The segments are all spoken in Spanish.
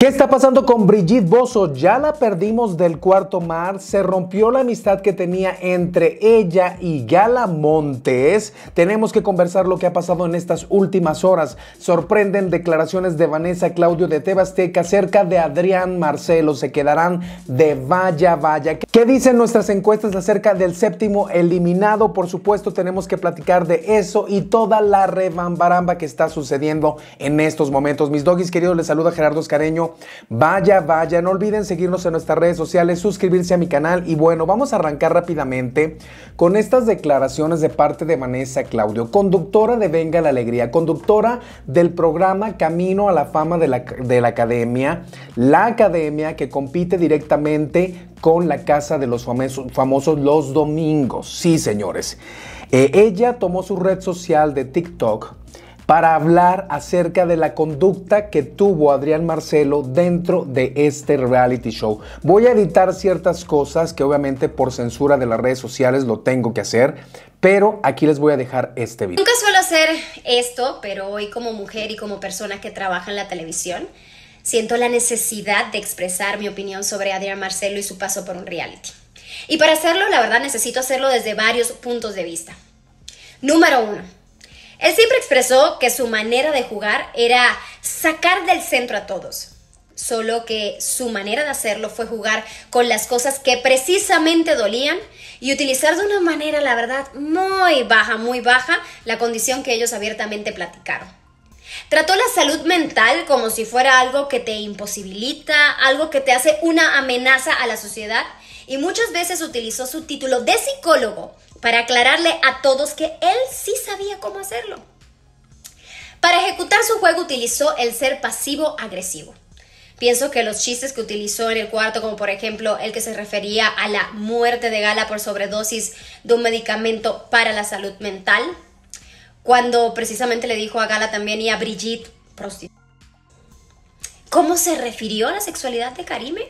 ¿Qué está pasando con Brigitte Bozo? Ya la perdimos del cuarto mar, se rompió la amistad que tenía entre ella y Gala Montes. Tenemos que conversar lo que ha pasado en estas últimas horas. Sorprenden declaraciones de Vanessa Claudio de Tebasteca acerca de Adrián Marcelo. Se quedarán de vaya, vaya. ¿Qué dicen nuestras encuestas acerca del séptimo eliminado? Por supuesto, tenemos que platicar de eso y toda la rebambaramba que está sucediendo en estos momentos. Mis doggies queridos, les saluda Gerardo Escareño Vaya, vaya, no olviden seguirnos en nuestras redes sociales, suscribirse a mi canal y bueno, vamos a arrancar rápidamente con estas declaraciones de parte de Vanessa Claudio, conductora de Venga la Alegría, conductora del programa Camino a la Fama de la, Academia, la Academia que compite directamente con la Casa de los famosos, los domingos. Sí, señores. Eh, ella tomó su red social de TikTok para hablar acerca de la conducta que tuvo Adrián Marcelo dentro de este reality show. Voy a editar ciertas cosas que obviamente por censura de las redes sociales lo tengo que hacer, pero aquí les voy a dejar este video. Nunca suelo hacer esto, pero hoy como mujer y como persona que trabaja en la televisión, siento la necesidad de expresar mi opinión sobre Adrián Marcelo y su paso por un reality. Y para hacerlo, la verdad, necesito hacerlo desde varios puntos de vista. Número uno, él siempre expresó que su manera de jugar era sacar del centro a todos, solo que su manera de hacerlo fue jugar con las cosas que precisamente dolían y utilizar de una manera, la verdad, muy baja, muy baja, la condición que ellos abiertamente platicaron. Trató la salud mental como si fuera algo que te imposibilita, algo que te hace una amenaza a la sociedad y muchas veces utilizó su título de psicólogo para aclararle a todos que él sí sabía cómo hacerlo. Para ejecutar su juego utilizó el ser pasivo-agresivo. Pienso que los chistes que utilizó en el cuarto, como por ejemplo el que se refería a la muerte de Gala por sobredosis de un medicamento para la salud mental, cuando precisamente le dijo a Gala también y a Brigitte, ¿Cómo se refirió a la sexualidad de Karime?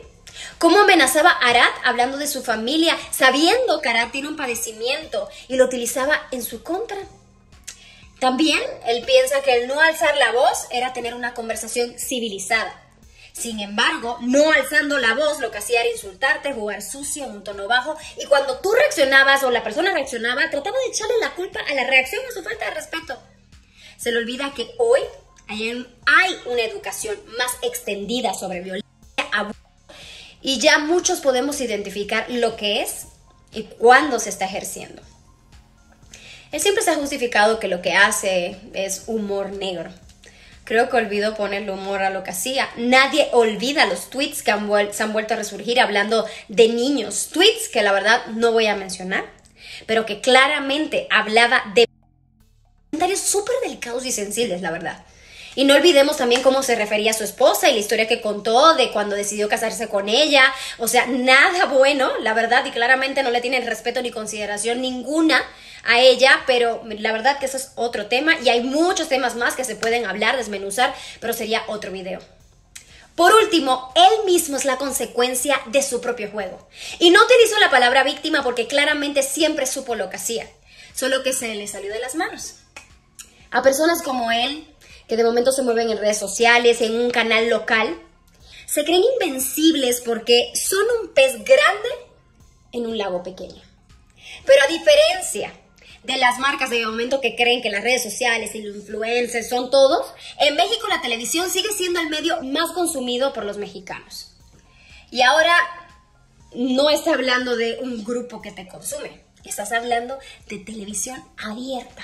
¿Cómo amenazaba Arad hablando de su familia, sabiendo que Arad tiene un padecimiento y lo utilizaba en su contra? También él piensa que el no alzar la voz era tener una conversación civilizada. Sin embargo, no alzando la voz lo que hacía era insultarte, jugar sucio en un tono bajo y cuando tú reaccionabas o la persona reaccionaba, trataba de echarle la culpa a la reacción o su falta de respeto. Se le olvida que hoy hay una educación más extendida sobre violencia, abuso y ya muchos podemos identificar lo que es y cuándo se está ejerciendo. Él siempre se ha justificado que lo que hace es humor negro. Creo que olvidó ponerle humor a lo que hacía. Nadie olvida los tweets que se han vuelto a resurgir hablando de niños. Tweets que la verdad no voy a mencionar, pero que claramente hablaba de comentarios súper delicados y sensibles, la verdad. Y no olvidemos también cómo se refería a su esposa y la historia que contó de cuando decidió casarse con ella. O sea, nada bueno, la verdad, y claramente no le tienen respeto ni consideración ninguna a ella, pero la verdad que eso es otro tema y hay muchos temas más que se pueden hablar, desmenuzar, pero sería otro video. Por último, él mismo es la consecuencia de su propio juego. Y no utilizó la palabra víctima porque claramente siempre supo lo que hacía, solo que se le salió de las manos. A personas como él que de momento se mueven en redes sociales, en un canal local, se creen invencibles porque son un pez grande en un lago pequeño. Pero a diferencia de las marcas de momento que creen que las redes sociales y los influencers son todos, en México la televisión sigue siendo el medio más consumido por los mexicanos. Y ahora no está hablando de un grupo que te consume, estás hablando de televisión abierta.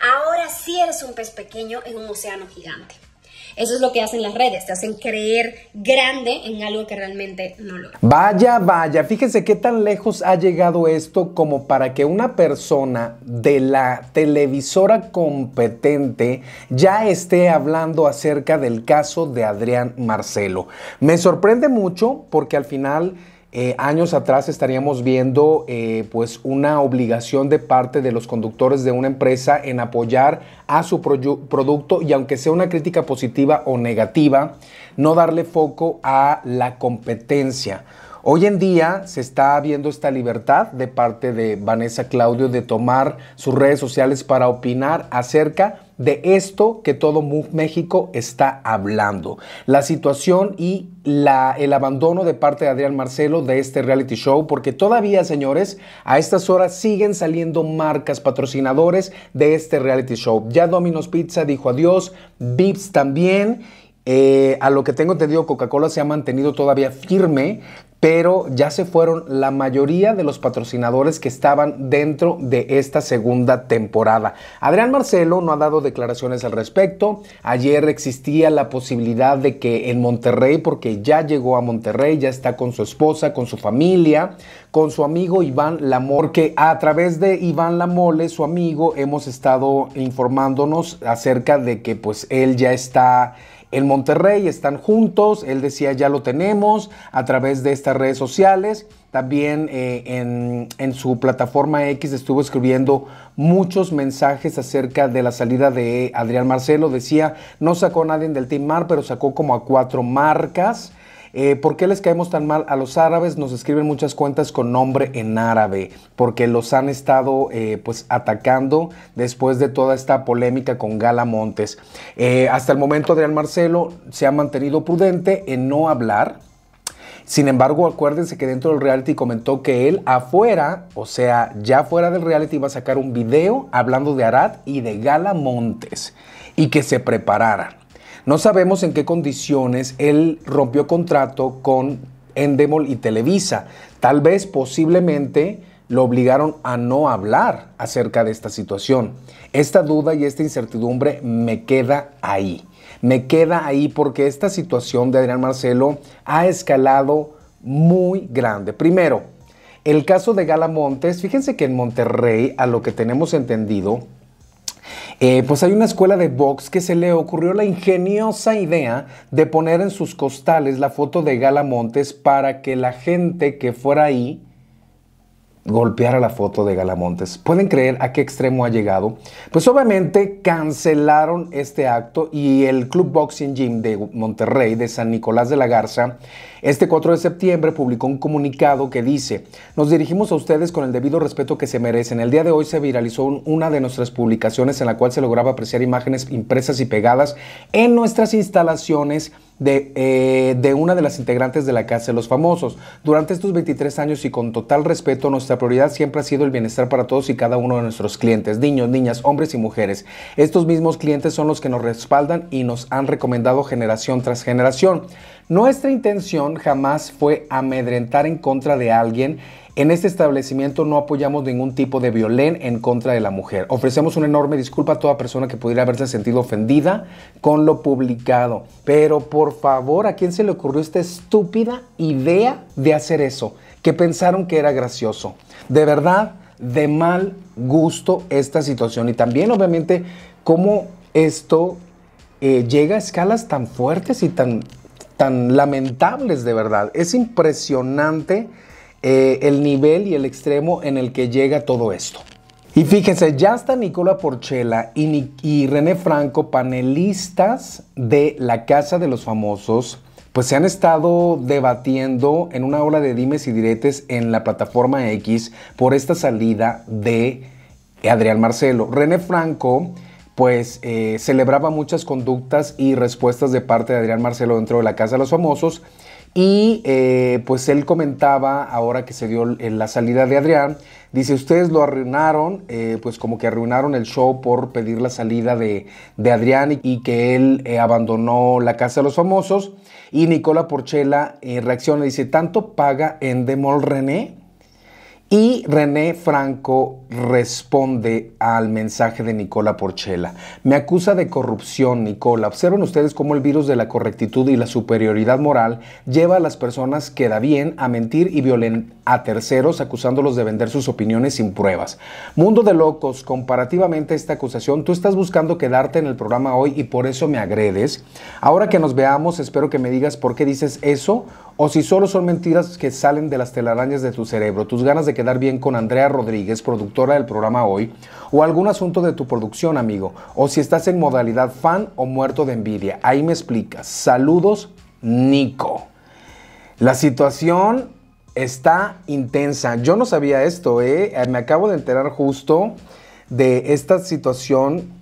Ahora sí eres un pez pequeño en un océano gigante. Eso es lo que hacen las redes, te hacen creer grande en algo que realmente no lo es. Vaya, vaya, fíjense qué tan lejos ha llegado esto como para que una persona de la televisora competente ya esté hablando acerca del caso de Adrián Marcelo. Me sorprende mucho porque al final eh, años atrás estaríamos viendo eh, pues una obligación de parte de los conductores de una empresa en apoyar a su producto y aunque sea una crítica positiva o negativa, no darle foco a la competencia. Hoy en día se está viendo esta libertad de parte de Vanessa Claudio de tomar sus redes sociales para opinar acerca de esto que todo México está hablando. La situación y la, el abandono de parte de Adrián Marcelo de este reality show, porque todavía, señores, a estas horas siguen saliendo marcas patrocinadores de este reality show. Ya Domino's Pizza dijo adiós, Vips también. Eh, a lo que tengo entendido, Coca-Cola se ha mantenido todavía firme, pero ya se fueron la mayoría de los patrocinadores que estaban dentro de esta segunda temporada. Adrián Marcelo no ha dado declaraciones al respecto. Ayer existía la posibilidad de que en Monterrey, porque ya llegó a Monterrey, ya está con su esposa, con su familia, con su amigo Iván Lamor, que a través de Iván Lamole, su amigo, hemos estado informándonos acerca de que pues él ya está el Monterrey, están juntos, él decía ya lo tenemos a través de estas redes sociales, también eh, en, en, su plataforma X estuvo escribiendo muchos mensajes acerca de la salida de Adrián Marcelo, decía no sacó a nadie del Team Mar, pero sacó como a cuatro marcas. Eh, ¿Por qué les caemos tan mal? A los árabes nos escriben muchas cuentas con nombre en árabe, porque los han estado eh, pues atacando después de toda esta polémica con Gala Montes. Eh, hasta el momento Adrián Marcelo se ha mantenido prudente en no hablar. Sin embargo, acuérdense que dentro del reality comentó que él afuera, o sea, ya fuera del reality, iba a sacar un video hablando de Arad y de Gala Montes y que se preparara. No sabemos en qué condiciones él rompió contrato con Endemol y Televisa. Tal vez, posiblemente, lo obligaron a no hablar acerca de esta situación. Esta duda y esta incertidumbre me queda ahí. Me queda ahí porque esta situación de Adrián Marcelo ha escalado muy grande. Primero, el caso de Gala Montes, fíjense que en Monterrey, a lo que tenemos entendido, eh, pues hay una escuela de box que se le ocurrió la ingeniosa idea de poner en sus costales la foto de Gala Montes para que la gente que fuera ahí golpeara la foto de Galamontes. ¿Pueden creer a qué extremo ha llegado? Pues obviamente cancelaron este acto y el Club Boxing Gym de Monterrey, de San Nicolás de la Garza, este 4 de septiembre publicó un comunicado que dice, nos dirigimos a ustedes con el debido respeto que se merecen. El día de hoy se viralizó una de nuestras publicaciones en la cual se lograba apreciar imágenes impresas y pegadas en nuestras instalaciones de, eh, una de las integrantes de la Casa de los Famosos. Durante estos 23 años y con total respeto, nuestra prioridad siempre ha sido el bienestar para todos y cada uno de nuestros clientes, niños, niñas, hombres y mujeres. Estos mismos clientes son los que nos respaldan y nos han recomendado generación tras generación. Nuestra intención jamás fue amedrentar en contra de alguien. En este establecimiento no apoyamos ningún tipo de violencia en contra de la mujer. Ofrecemos una enorme disculpa a toda persona que pudiera haberse sentido ofendida con lo publicado. Pero por favor, ¿a quién se le ocurrió esta estúpida idea de hacer eso? Que pensaron que era gracioso. De verdad, de mal gusto esta situación. Y también, obviamente, cómo esto eh, llega a escalas tan fuertes y tan tan lamentables de verdad. Es impresionante eh, el nivel y el extremo en el que llega todo esto. Y fíjense, ya está Nicola Porchela y, y, René Franco, panelistas de La Casa de los Famosos, pues se han estado debatiendo en una ola de dimes y diretes en la plataforma X por esta salida de Adrián Marcelo. René Franco pues eh, celebraba muchas conductas y respuestas de parte de Adrián Marcelo dentro de la Casa de los Famosos. Y eh, pues él comentaba, ahora que se dio la salida de Adrián, dice, ustedes lo arruinaron, eh, pues como que arruinaron el show por pedir la salida de, Adrián y, que él abandonó la Casa de los Famosos. Y Nicola Porchela reacciona y dice, ¿tanto paga en Demol René? Y René Franco responde al mensaje de Nicola Porchela. Me acusa de corrupción, Nicola. Observen ustedes cómo el virus de la correctitud y la superioridad moral lleva a las personas que da bien a mentir y violen a terceros acusándolos de vender sus opiniones sin pruebas. Mundo de locos, comparativamente a esta acusación, tú estás buscando quedarte en el programa hoy y por eso me agredes. Ahora que nos veamos, espero que me digas por qué dices eso o si solo son mentiras que salen de las telarañas de tu cerebro, tus ganas de quedar bien con Andrea Rodríguez, productora del programa hoy, o algún asunto de tu producción, amigo, o si estás en modalidad fan o muerto de envidia. Ahí me explicas. Saludos, Nico. La situación está intensa. Yo no sabía esto, ¿eh? Me acabo de enterar justo de esta situación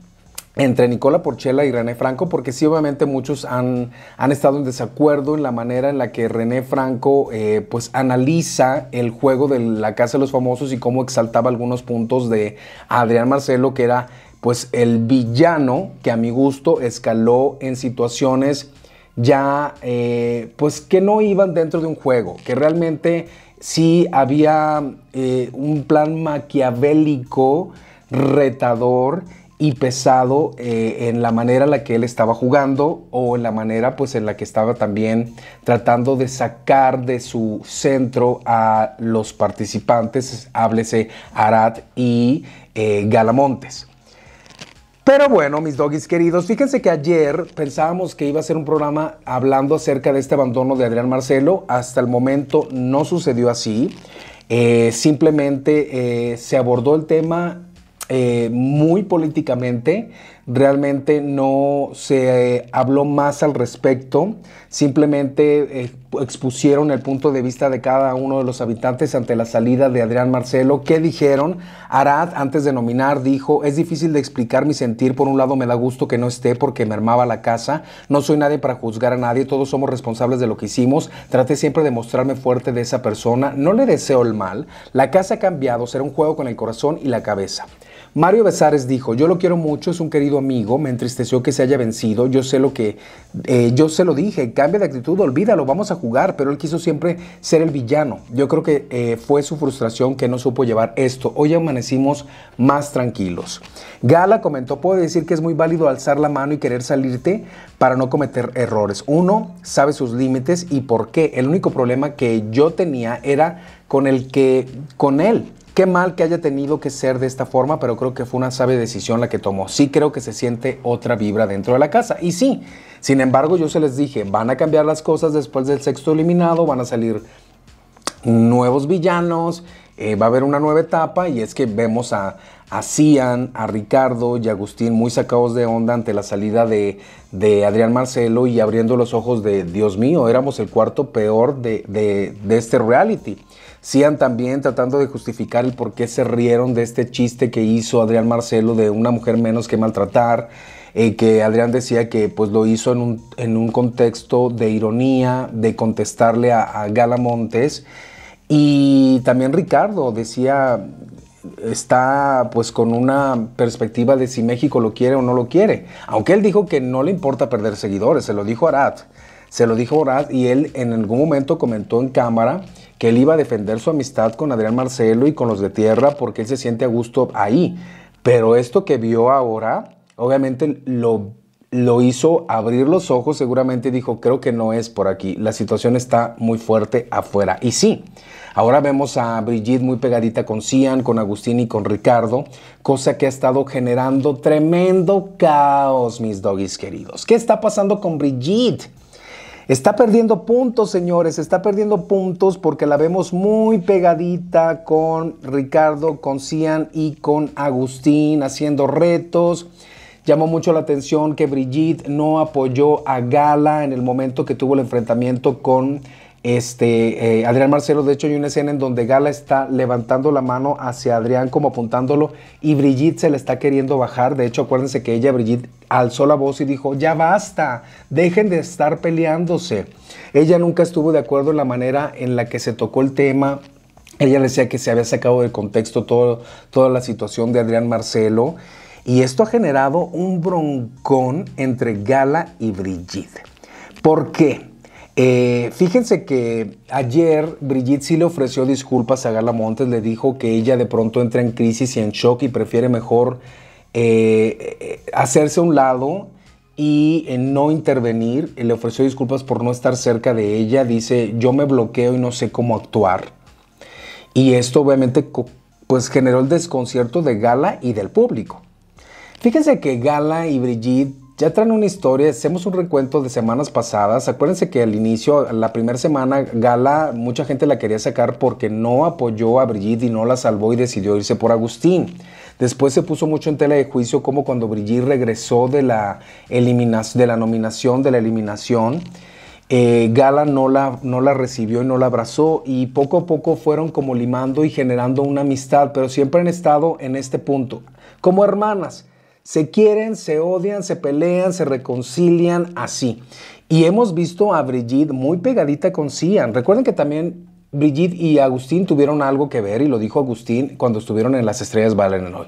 entre Nicola Porchela y René Franco, porque sí, obviamente muchos han, han estado en desacuerdo en la manera en la que René Franco eh, pues analiza el juego de la Casa de los Famosos y cómo exaltaba algunos puntos de Adrián Marcelo, que era pues el villano que a mi gusto escaló en situaciones ya eh, pues que no iban dentro de un juego, que realmente sí había eh, un plan maquiavélico, retador, y pesado eh, en la manera en la que él estaba jugando o en la manera pues en la que estaba también tratando de sacar de su centro a los participantes, háblese Arad y eh, Galamontes. Pero bueno, mis doggies queridos, fíjense que ayer pensábamos que iba a ser un programa hablando acerca de este abandono de Adrián Marcelo. Hasta el momento no sucedió así. Eh, simplemente se abordó el tema eh, muy políticamente, realmente no se eh, habló más al respecto, simplemente eh, expusieron el punto de vista de cada uno de los habitantes ante la salida de Adrián Marcelo. ¿Qué dijeron? Arad, antes de nominar, dijo, es difícil de explicar mi sentir, por un lado me da gusto que no esté porque me armaba la casa, no soy nadie para juzgar a nadie, todos somos responsables de lo que hicimos, traté siempre de mostrarme fuerte de esa persona, no le deseo el mal, la casa ha cambiado, será un juego con el corazón y la cabeza. Mario Besares dijo, yo lo quiero mucho, es un querido amigo, me entristeció que se haya vencido, yo sé lo que, eh, yo se lo dije, cambia de actitud, olvídalo, vamos a jugar, pero él quiso siempre ser el villano. Yo creo que eh, fue su frustración que no supo llevar esto. Hoy amanecimos más tranquilos. Gala comentó, puedo decir que es muy válido alzar la mano y querer salirte para no cometer errores. Uno sabe sus límites y por qué. El único problema que yo tenía era con el que, con él Qué mal que haya tenido que ser de esta forma, pero creo que fue una sabia decisión la que tomó. Sí creo que se siente otra vibra dentro de la casa. Y sí, sin embargo yo se les dije, van a cambiar las cosas después del sexto eliminado, van a salir nuevos villanos, eh, va a haber una nueva etapa y es que vemos a, Cian, a Ricardo y a Agustín muy sacados de onda ante la salida de, Adrián Marcelo y abriendo los ojos de, Dios mío, éramos el cuarto peor de este reality sigan también tratando de justificar el por qué se rieron de este chiste que hizo Adrián Marcelo de una mujer menos que maltratar, eh, que Adrián decía que pues lo hizo en un, contexto de ironía, de contestarle a, a Gala Montes. Y también Ricardo decía, está pues con una perspectiva de si México lo quiere o no lo quiere. Aunque él dijo que no le importa perder seguidores, se lo dijo Arad, se lo dijo Arad y él en algún momento comentó en cámara que él iba a defender su amistad con Adrián Marcelo y con los de tierra porque él se siente a gusto ahí. Pero esto que vio ahora, obviamente lo, lo hizo abrir los ojos seguramente dijo, creo que no es por aquí, la situación está muy fuerte afuera. Y sí, ahora vemos a Brigitte muy pegadita con Cian, con Agustín y con Ricardo, cosa que ha estado generando tremendo caos, mis doggies queridos. ¿Qué está pasando con Brigitte? Está perdiendo puntos, señores, está perdiendo puntos porque la vemos muy pegadita con Ricardo, con Cian y con Agustín haciendo retos. Llamó mucho la atención que Brigitte no apoyó a Gala en el momento que tuvo el enfrentamiento con este, eh, Adrián Marcelo, de hecho hay una escena en donde Gala está levantando la mano hacia Adrián como apuntándolo y Brigitte se le está queriendo bajar. De hecho, acuérdense que ella, Brigitte, alzó la voz y dijo, ya basta, dejen de estar peleándose. Ella nunca estuvo de acuerdo en la manera en la que se tocó el tema. Ella decía que se había sacado de contexto todo, toda la situación de Adrián Marcelo y esto ha generado un broncón entre Gala y Brigitte. ¿Por qué? Eh, fíjense que ayer Brigitte sí le ofreció disculpas a Gala Montes, le dijo que ella de pronto entra en crisis y en shock y prefiere mejor eh, hacerse a un lado y no intervenir. Le ofreció disculpas por no estar cerca de ella. Dice, yo me bloqueo y no sé cómo actuar. Y esto obviamente pues generó el desconcierto de Gala y del público. Fíjense que Gala y Brigitte ya traen una historia, hacemos un recuento de semanas pasadas. Acuérdense que al inicio, la primera semana, Gala, mucha gente la quería sacar porque no apoyó a Brigitte y no la salvó y decidió irse por Agustín. Después se puso mucho en tela de juicio como cuando Brigitte regresó de la, de la nominación, de la eliminación. Eh, Gala no la, no la recibió y no la abrazó y poco a poco fueron como limando y generando una amistad, pero siempre han estado en este punto, como hermanas. Se quieren, se odian, se pelean, se reconcilian así. Y hemos visto a Brigitte muy pegadita con Sian. Recuerden que también Brigitte y Agustín tuvieron algo que ver y lo dijo Agustín cuando estuvieron en Las Estrellas Valen hoy.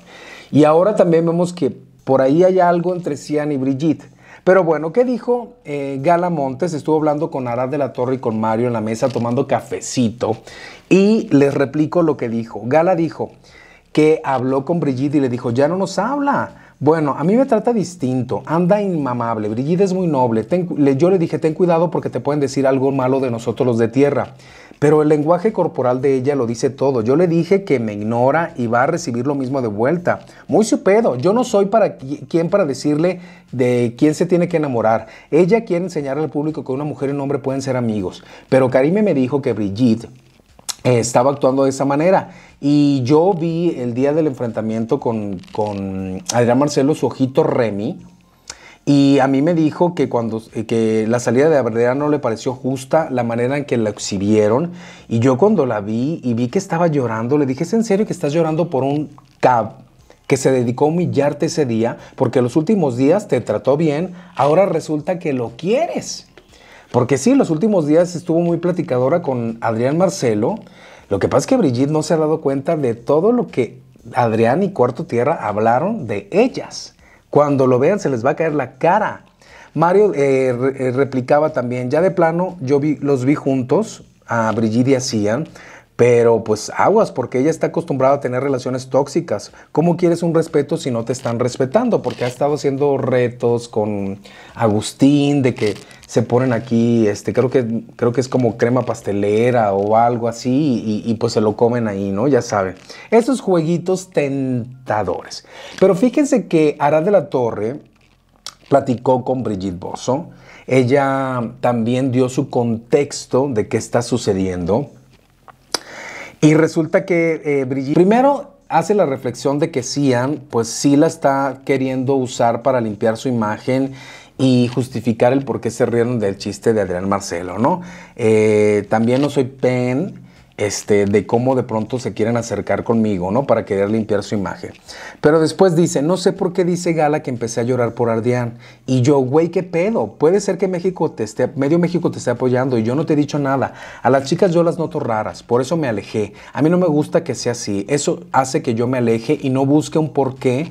Y ahora también vemos que por ahí hay algo entre Sian y Brigitte. Pero bueno, ¿qué dijo eh, Gala Montes? Estuvo hablando con Arad de la Torre y con Mario en la mesa tomando cafecito y les replico lo que dijo. Gala dijo que habló con Brigitte y le dijo, ya no nos habla bueno, a mí me trata distinto, anda inmamable, Brigitte es muy noble, yo le dije, ten cuidado porque te pueden decir algo malo de nosotros los de tierra, pero el lenguaje corporal de ella lo dice todo, yo le dije que me ignora y va a recibir lo mismo de vuelta, muy su pedo, yo no soy para quien para decirle de quién se tiene que enamorar, ella quiere enseñar al público que una mujer y un hombre pueden ser amigos, pero Karime me dijo que Brigitte eh, estaba actuando de esa manera. Y yo vi el día del enfrentamiento con, con Adrián Marcelo su ojito Remy. Y a mí me dijo que cuando eh, la salida de Adrián no le pareció justa la manera en que la exhibieron. Y yo cuando la vi y vi que estaba llorando, le dije, ¿es en serio que estás llorando por un cab que se dedicó a humillarte ese día? Porque los últimos días te trató bien, ahora resulta que lo quieres. Porque sí, los últimos días estuvo muy platicadora con Adrián Marcelo. Lo que pasa es que Brigitte no se ha dado cuenta de todo lo que Adrián y Cuarto Tierra hablaron de ellas. Cuando lo vean se les va a caer la cara. Mario eh, eh, replicaba también, ya de plano, yo los vi juntos, a Brigitte y a Cian. Pero pues aguas, porque ella está acostumbrada a tener relaciones tóxicas. ¿Cómo quieres un respeto si no te están respetando? Porque ha estado haciendo retos con Agustín de que se ponen aquí, este, creo que, creo que es como crema pastelera o algo así, y, pues se lo comen ahí, ¿no? Ya saben. Esos jueguitos tentadores. Pero fíjense que Ara de la Torre platicó con Brigitte Bosso. Ella también dio su contexto de qué está sucediendo. Y resulta que eh, primero hace la reflexión de que Sian, pues sí la está queriendo usar para limpiar su imagen y justificar el por qué se rieron del chiste de Adrián Marcelo, ¿no? Eh, también no soy pen este, de cómo de pronto se quieren acercar conmigo, ¿no? Para querer limpiar su imagen. Pero después dice, no sé por qué dice Gala que empecé a llorar por Ardián. Y yo, güey, ¿qué pedo? Puede ser que México te esté, medio México te esté apoyando y yo no te he dicho nada. A las chicas yo las noto raras, por eso me alejé. A mí no me gusta que sea así. Eso hace que yo me aleje y no busque un porqué qué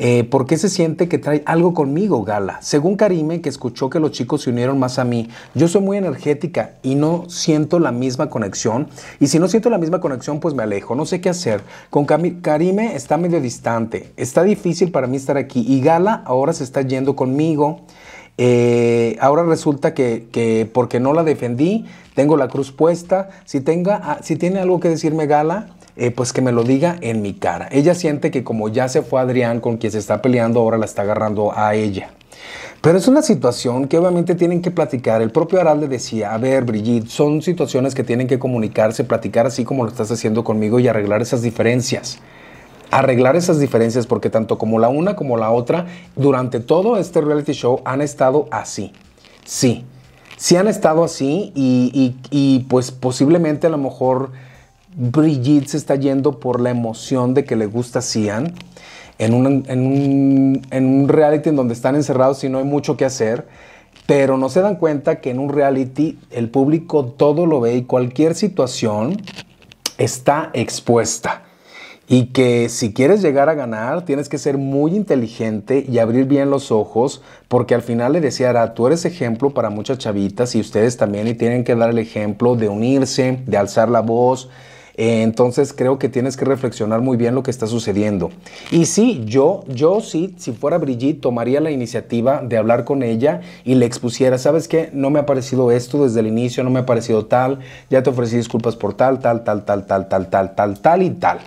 porque eh, ¿Por qué se siente que trae algo conmigo, Gala? Según Karime, que escuchó que los chicos se unieron más a mí, yo soy muy energética y no siento la misma conexión. Y si no siento la misma conexión, pues me alejo. No sé qué hacer. Con Karime está medio distante. Está difícil para mí estar aquí. Y Gala ahora se está yendo conmigo. Eh, ahora resulta que, porque no la defendí, tengo la cruz puesta. Si, tenga, ah, si tiene algo que decirme Gala, eh, pues que me lo diga en mi cara. Ella siente que como ya se fue Adrián con quien se está peleando, ahora la está agarrando a ella. Pero es una situación que obviamente tienen que platicar. El propio Aral decía, a ver, Brigitte, son situaciones que tienen que comunicarse, platicar así como lo estás haciendo conmigo y arreglar esas diferencias. Arreglar esas diferencias porque tanto como la una como la otra, durante todo este reality show han estado así. Sí, sí han estado así y, y pues posiblemente a lo mejor Brigitte se está yendo por la emoción de que le gusta Cian. En un, en, un, reality en donde están encerrados y no hay mucho que hacer, pero no se dan cuenta que en un reality el público todo lo ve y cualquier situación está expuesta. Y que si quieres llegar a ganar, tienes que ser muy inteligente y abrir bien los ojos, porque al final le decía Ara, tú eres ejemplo para muchas chavitas y ustedes también y tienen que dar el ejemplo de unirse, de alzar la voz, eh, entonces creo que tienes que reflexionar muy bien lo que está sucediendo. Y sí, yo, yo sí, si fuera Brigitte, tomaría la iniciativa de hablar con ella y le expusiera, ¿sabes qué? No me ha parecido esto desde el inicio, no me ha parecido tal, ya te ofrecí disculpas por tal, tal, tal, tal, tal, tal, tal, tal, tal y tal.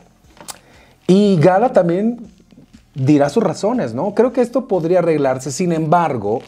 Y Gala también dirá sus razones, ¿no? Creo que esto podría arreglarse, sin embargo,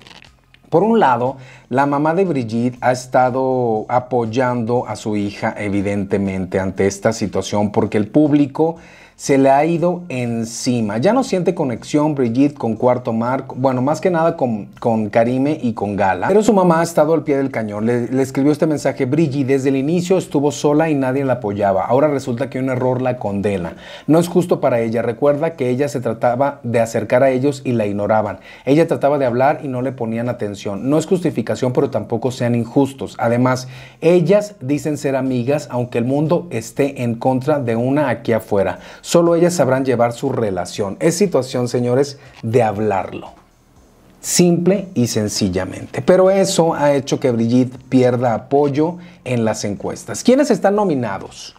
por un lado, la mamá de Brigitte ha estado apoyando a su hija evidentemente ante esta situación porque el público se le ha ido encima. Ya no siente conexión Brigitte con Cuarto Marco. bueno, más que nada con, con Karime y con Gala, pero su mamá ha estado al pie del cañón. le escribió este mensaje, Brigitte desde el inicio estuvo sola y nadie la apoyaba. Ahora resulta que un error la condena. No es justo para ella. Recuerda que ella se trataba de acercar a ellos y la ignoraban. Ella trataba de hablar y no le ponían atención. No es justificación, pero tampoco sean injustos. Además, ellas dicen ser amigas aunque el mundo esté en contra de una aquí afuera. Solo ellas sabrán llevar su relación. Es situación, señores, de hablarlo. Simple y sencillamente. Pero eso ha hecho que Brigitte pierda apoyo en las encuestas. ¿Quiénes están nominados?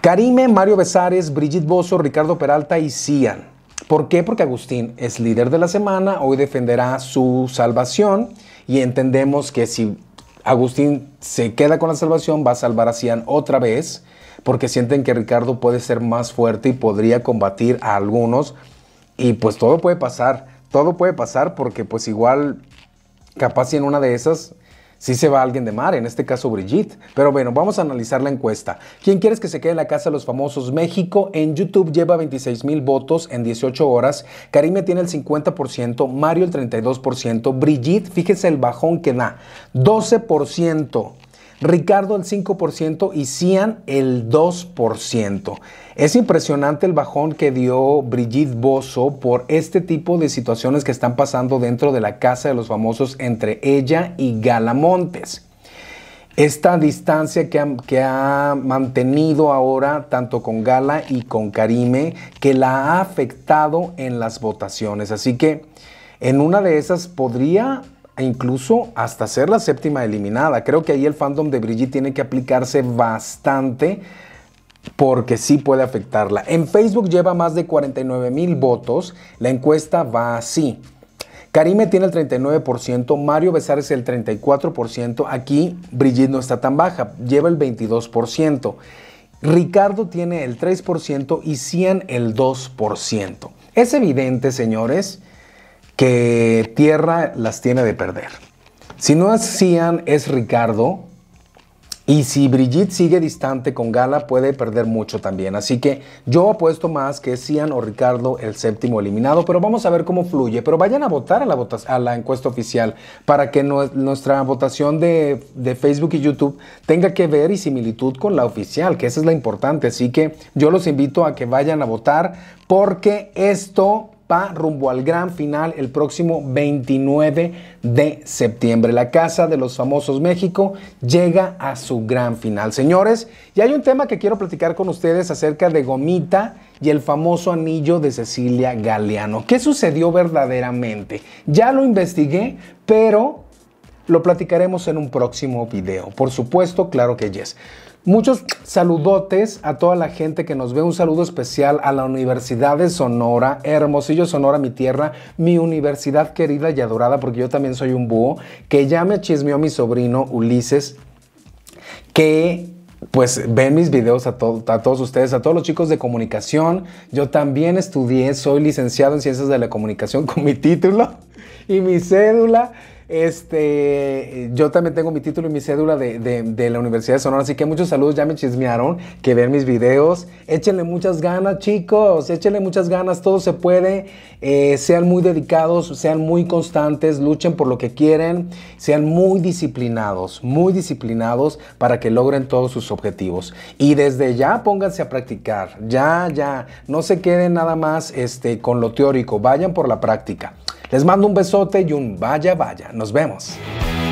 Karime, Mario Besares, Brigitte Bozo, Ricardo Peralta y Cian. ¿Por qué? Porque Agustín es líder de la semana, hoy defenderá su salvación y entendemos que si Agustín se queda con la salvación, va a salvar a Cian otra vez porque sienten que Ricardo puede ser más fuerte y podría combatir a algunos. Y pues todo puede pasar, todo puede pasar porque pues igual, capaz si en una de esas sí se va alguien de mar, en este caso Brigitte. Pero bueno, vamos a analizar la encuesta. ¿Quién quieres que se quede en la casa de los famosos? México en YouTube lleva 26 mil votos en 18 horas. Karime tiene el 50%, Mario el 32%, Brigitte, fíjese el bajón que da, 12%. Ricardo el 5% y Cian el 2%. Es impresionante el bajón que dio Brigitte Bosso por este tipo de situaciones que están pasando dentro de la Casa de los Famosos entre ella y Gala Montes. Esta distancia que que ha mantenido ahora tanto con Gala y con Karime, que la ha afectado en las votaciones. Así que en una de esas podría e incluso hasta ser la séptima eliminada. Creo que ahí el fandom de Brigitte tiene que aplicarse bastante porque sí puede afectarla. En Facebook lleva más de 49 mil votos. La encuesta va así. Karime tiene el 39%, Mario Besares el 34%, aquí Brigitte no está tan baja, lleva el 22%, Ricardo tiene el 3% y Cian el 2%. Es evidente, señores, que Tierra las tiene de perder. Si no es Cian, es Ricardo. Y si Brigitte sigue distante con Gala, puede perder mucho también. Así que yo apuesto más que es Cian o Ricardo el séptimo eliminado, pero vamos a ver cómo fluye. Pero vayan a votar a la, encuesta oficial para que nuestra votación de, de Facebook y YouTube tenga que ver y similitud con la oficial, que esa es la importante. Así que yo los invito a que vayan a votar porque esto rumbo al gran final el próximo 29 de septiembre. La Casa de los Famosos México llega a su gran final. Señores, y hay un tema que quiero platicar con ustedes acerca de Gomita y el famoso anillo de Cecilia Galeano. ¿Qué sucedió verdaderamente? Ya lo investigué, pero lo platicaremos en un próximo video. Por supuesto, claro que yes. Muchos saludotes a toda la gente que nos ve. Un saludo especial a la Universidad de Sonora, Hermosillo, Sonora, mi tierra, mi universidad querida y adorada, porque yo también soy un búho, que ya me chismeó mi sobrino Ulises, que pues ven mis videos a, a, todos ustedes, a todos los chicos de comunicación. Yo también estudié, soy licenciado en Ciencias de la Comunicación con mi título y mi cédula. Este, yo también tengo mi título y mi cédula de, la Universidad de Sonora, así que muchos saludos, ya me chismearon, que ven mis videos. Échenle muchas ganas, chicos, échenle muchas ganas, todo se puede. Eh, sean muy dedicados, sean muy constantes, luchen por lo que quieren, sean muy disciplinados, muy disciplinados para que logren todos sus objetivos. Y desde ya pónganse a practicar, ya, ya, no se queden nada más este, con lo teórico, vayan por la práctica. Les mando un besote y un vaya, vaya. Nos vemos.